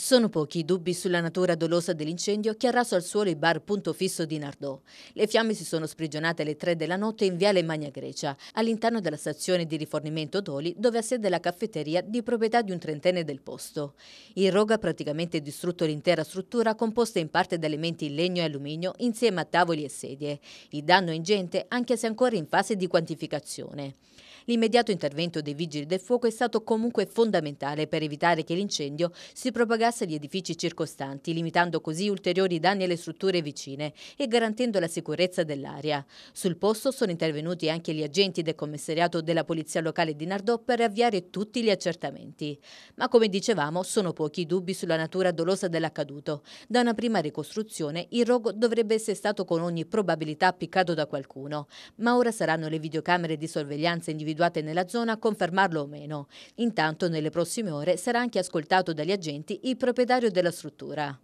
Sono pochi i dubbi sulla natura dolosa dell'incendio che ha raso al suolo il bar Punto Fisso di Nardò. Le fiamme si sono sprigionate alle 3 della notte in Viale Magna Grecia, all'interno della stazione di rifornimento Doli, dove ha sede la caffetteria di proprietà di un trentenne del posto. Il roga ha praticamente distrutto l'intera struttura composta in parte da elementi in legno e alluminio insieme a tavoli e sedie. Il danno è ingente anche se ancora in fase di quantificazione. L'immediato intervento dei vigili del fuoco è stato comunque fondamentale per evitare che l'incendio si propagasse agli edifici circostanti, limitando così ulteriori danni alle strutture vicine e garantendo la sicurezza dell'area. Sul posto sono intervenuti anche gli agenti del commissariato della Polizia Locale di Nardò per avviare tutti gli accertamenti. Ma come dicevamo, sono pochi i dubbi sulla natura dolosa dell'accaduto. Da una prima ricostruzione, il rogo dovrebbe essere stato con ogni probabilità appiccato da qualcuno, ma ora saranno le videocamere di sorveglianza individuali individuate nella zona confermarlo o meno. Intanto nelle prossime ore sarà anche ascoltato dagli agenti il proprietario della struttura.